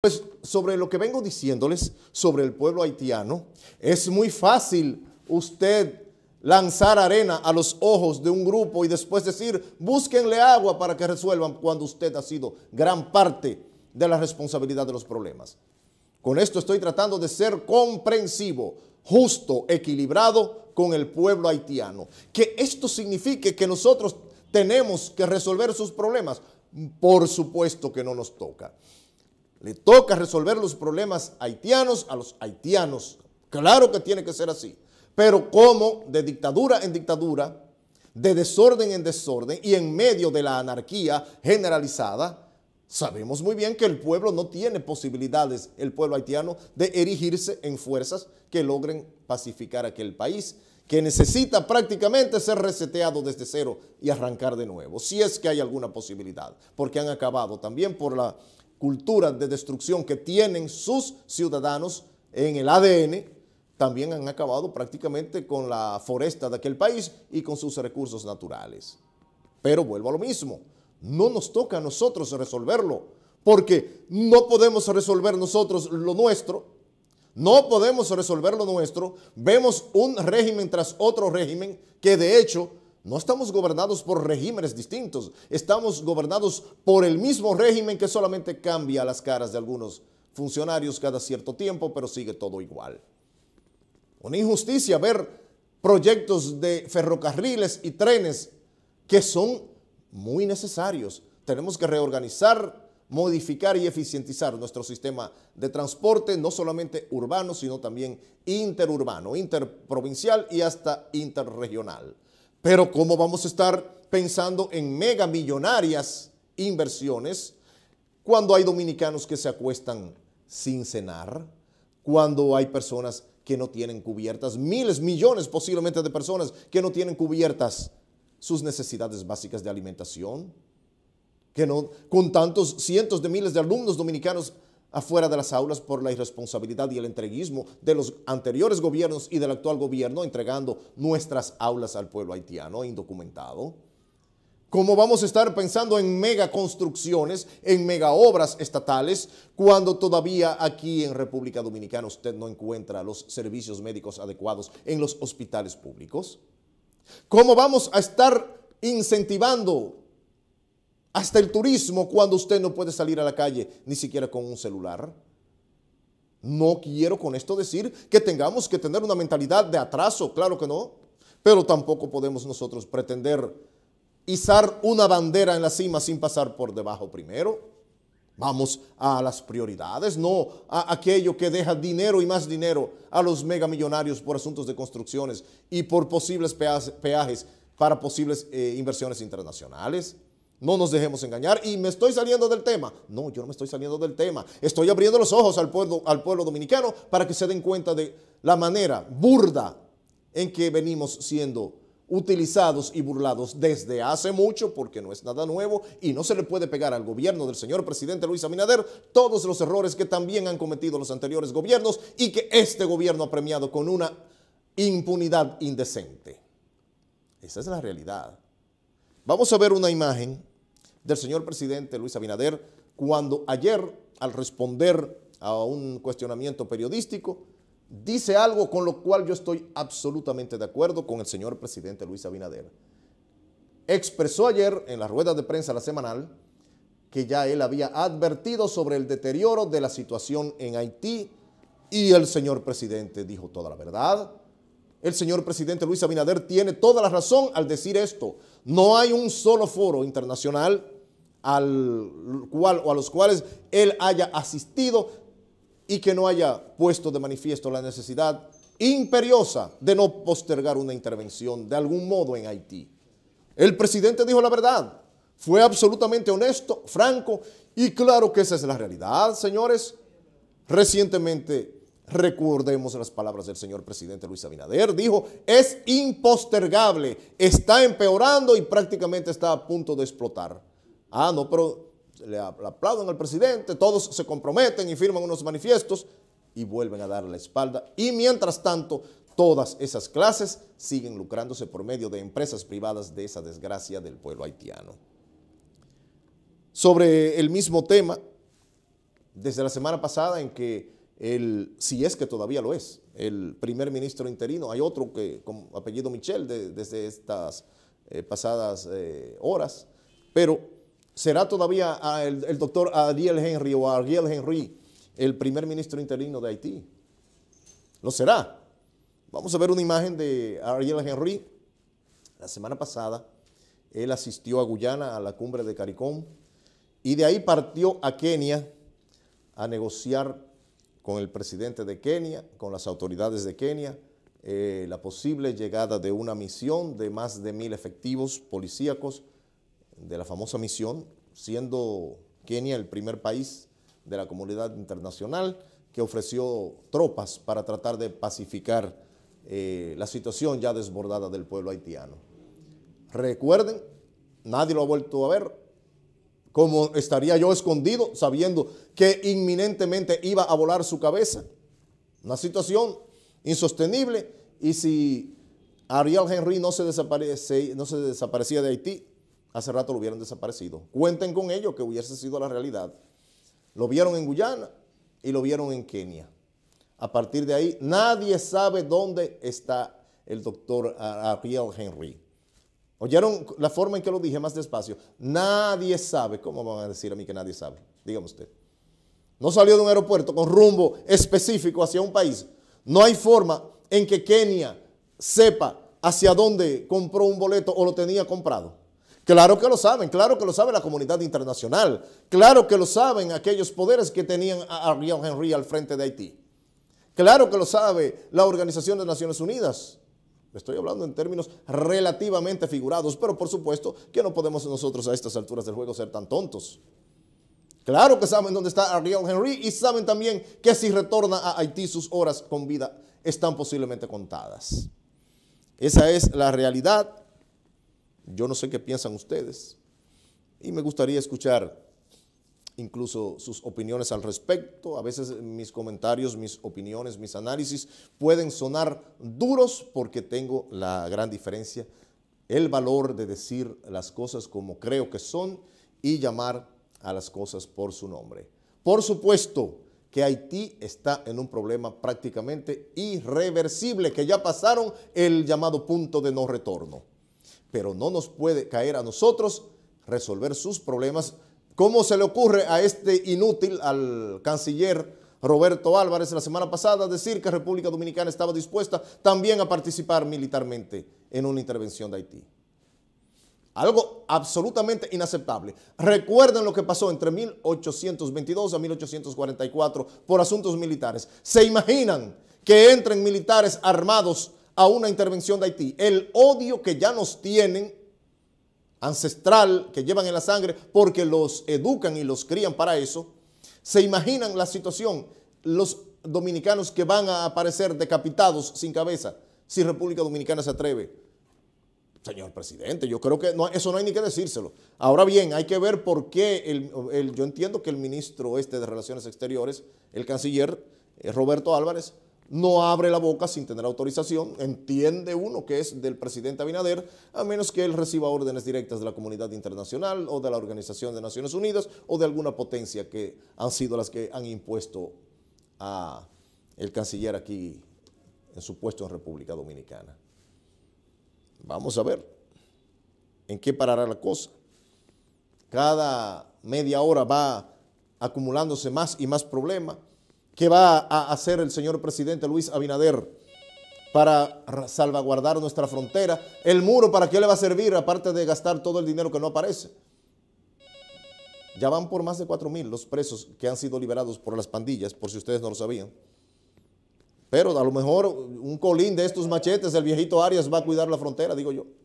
Pues sobre lo que vengo diciéndoles sobre el pueblo haitiano, es muy fácil usted lanzar arena a los ojos de un grupo y después decir, búsquenle agua para que resuelvan cuando usted ha sido gran parte de la responsabilidad de los problemas. Con esto estoy tratando de ser comprensivo, justo, equilibrado con el pueblo haitiano. Que esto signifique que nosotros tenemos que resolver sus problemas, por supuesto que no nos toca. Le toca resolver los problemas haitianos a los haitianos. Claro que tiene que ser así. Pero como de dictadura en dictadura, de desorden en desorden y en medio de la anarquía generalizada, sabemos muy bien que el pueblo no tiene posibilidades, el pueblo haitiano, de erigirse en fuerzas que logren pacificar aquel país que necesita prácticamente ser reseteado desde cero y arrancar de nuevo, si es que hay alguna posibilidad, porque han acabado también por la culturas de destrucción que tienen sus ciudadanos en el ADN, también han acabado prácticamente con la foresta de aquel país y con sus recursos naturales. Pero vuelvo a lo mismo, no nos toca a nosotros resolverlo, porque no podemos resolver nosotros lo nuestro, no podemos resolver lo nuestro. Vemos un régimen tras otro régimen que de hecho no estamos gobernados por regímenes distintos, estamos gobernados por el mismo régimen que solamente cambia las caras de algunos funcionarios cada cierto tiempo, pero sigue todo igual. Una injusticia ver proyectos de ferrocarriles y trenes que son muy necesarios. Tenemos que reorganizar, modificar y eficientizar nuestro sistema de transporte, no solamente urbano, sino también interurbano, interprovincial y hasta interregional. Pero ¿cómo vamos a estar pensando en mega millonarias inversiones cuando hay dominicanos que se acuestan sin cenar? Cuando hay personas que no tienen cubiertas, miles, millones posiblemente de personas que no tienen cubiertas sus necesidades básicas de alimentación, que no, con tantos cientos de miles de alumnos dominicanos afuera de las aulas por la irresponsabilidad y el entreguismo de los anteriores gobiernos y del actual gobierno entregando nuestras aulas al pueblo haitiano indocumentado? ¿Cómo vamos a estar pensando en mega construcciones, en mega obras estatales, cuando todavía aquí en República Dominicana usted no encuentra los servicios médicos adecuados en los hospitales públicos? ¿Cómo vamos a estar incentivando hasta el turismo cuando usted no puede salir a la calle ni siquiera con un celular. No quiero con esto decir que tengamos que tener una mentalidad de atraso, claro que no, pero tampoco podemos nosotros pretender izar una bandera en la cima sin pasar por debajo primero. Vamos a las prioridades, no a aquello que deja dinero y más dinero a los megamillonarios por asuntos de construcciones y por posibles peajes para posibles eh, inversiones internacionales. No nos dejemos engañar y me estoy saliendo del tema. No, yo no me estoy saliendo del tema. Estoy abriendo los ojos al pueblo, al pueblo dominicano para que se den cuenta de la manera burda en que venimos siendo utilizados y burlados desde hace mucho, porque no es nada nuevo, y no se le puede pegar al gobierno del señor presidente Luis Abinader todos los errores que también han cometido los anteriores gobiernos y que este gobierno ha premiado con una impunidad indecente. Esa es la realidad. Vamos a ver una imagen del señor presidente Luis Abinader cuando ayer, al responder a un cuestionamiento periodístico, dice algo con lo cual yo estoy absolutamente de acuerdo con el señor presidente Luis Abinader. Expresó ayer en la rueda de prensa la semanal que ya él había advertido sobre el deterioro de la situación en Haití y el señor presidente dijo toda la verdad. El señor presidente Luis Abinader tiene toda la razón al decir esto. No hay un solo foro internacional al cual o a los cuales él haya asistido y que no haya puesto de manifiesto la necesidad imperiosa de no postergar una intervención de algún modo en Haití. El presidente dijo la verdad, fue absolutamente honesto, franco y claro que esa es la realidad, señores. Recientemente Recordemos las palabras del señor presidente Luis Abinader. Dijo, es impostergable, está empeorando y prácticamente está a punto de explotar. Ah, no, pero le aplauden al presidente, todos se comprometen y firman unos manifiestos y vuelven a dar la espalda. Y mientras tanto, todas esas clases siguen lucrándose por medio de empresas privadas de esa desgracia del pueblo haitiano. Sobre el mismo tema, desde la semana pasada en que el, si es que todavía lo es, el primer ministro interino, hay otro que con apellido Michel desde estas eh, pasadas eh, horas, pero ¿Será todavía ah, el, doctor Ariel Henry o Ariel Henry el primer ministro interino de Haití? ¿Lo será? Vamos a ver una imagen de Ariel Henry. La semana pasada, él asistió a Guyana a la cumbre de CARICOM y de ahí partió a Kenia a negociar con el presidente de Kenia, con las autoridades de Kenia, eh, la posible llegada de una misión de más de mil efectivos policíacos de la famosa misión, siendo Kenia el primer país de la comunidad internacional que ofreció tropas para tratar de pacificar eh, la situación ya desbordada del pueblo haitiano. Recuerden, nadie lo ha vuelto a ver, como estaría yo escondido sabiendo que inminentemente iba a volar su cabeza. Una situación insostenible y si Ariel Henry no se desaparecía de Haití, hace rato lo hubieran desaparecido. Cuenten con ello que hubiese sido la realidad. Lo vieron en Guyana y lo vieron en Kenia. A partir de ahí, nadie sabe dónde está el doctor ah, Ariel Henry. ¿Oyeron la forma en que lo dije más despacio? Nadie sabe. ¿Cómo van a decir a mí que nadie sabe? Dígame usted. No salió de un aeropuerto con rumbo específico hacia un país. No hay forma en que Kenia sepa hacia dónde compró un boleto o lo tenía comprado. Claro que lo saben, claro que lo sabe la comunidad internacional, claro que lo saben aquellos poderes que tenían a Ariel Henry al frente de Haití, claro que lo sabe la Organización de Naciones Unidas. Estoy hablando en términos relativamente figurados, pero por supuesto que no podemos nosotros a estas alturas del juego ser tan tontos. Claro que saben dónde está Ariel Henry y saben también que si retorna a Haití sus horas con vida están posiblemente contadas. Esa es la realidad yo no sé qué piensan ustedes y me gustaría escuchar incluso sus opiniones al respecto. A veces mis comentarios, mis opiniones, mis análisis pueden sonar duros porque tengo la gran diferencia, el valor de decir las cosas como creo que son y llamar a las cosas por su nombre. Por supuesto que Haití está en un problema prácticamente irreversible, que ya pasaron el llamado punto de no retorno pero no nos puede caer a nosotros resolver sus problemas. ¿Cómo se le ocurre a este inútil, al canciller Roberto Álvarez la semana pasada, decir que República Dominicana estaba dispuesta también a participar militarmente en una intervención de Haití? Algo absolutamente inaceptable. Recuerden lo que pasó entre 1822 a 1844 por asuntos militares. ¿Se imaginan que entren militares armados a una intervención de Haití. El odio que ya nos tienen ancestral, que llevan en la sangre, porque los educan y los crían para eso, se imaginan la situación, los dominicanos que van a aparecer decapitados sin cabeza, si República Dominicana se atreve. Señor presidente, yo creo que no, eso no hay ni que decírselo. Ahora bien, hay que ver por qué, yo entiendo que el ministro este de Relaciones Exteriores, el canciller eh, Roberto Álvarez, no abre la boca sin tener autorización, entiende uno que es del presidente Abinader, a menos que él reciba órdenes directas de la comunidad internacional o de la Organización de Naciones Unidas o de alguna potencia que han sido las que han impuesto a el canciller aquí en su puesto en República Dominicana. Vamos a ver en qué parará la cosa. Cada media hora va acumulándose más y más problemas ¿Qué va a hacer el señor presidente Luis Abinader para salvaguardar nuestra frontera. El muro, ¿para qué le va a servir? Aparte de gastar todo el dinero que no aparece. Ya van por más de 4 mil los presos que han sido liberados por las pandillas, por si ustedes no lo sabían. Pero a lo mejor un colín de estos machetes, el viejito Arias va a cuidar la frontera, digo yo.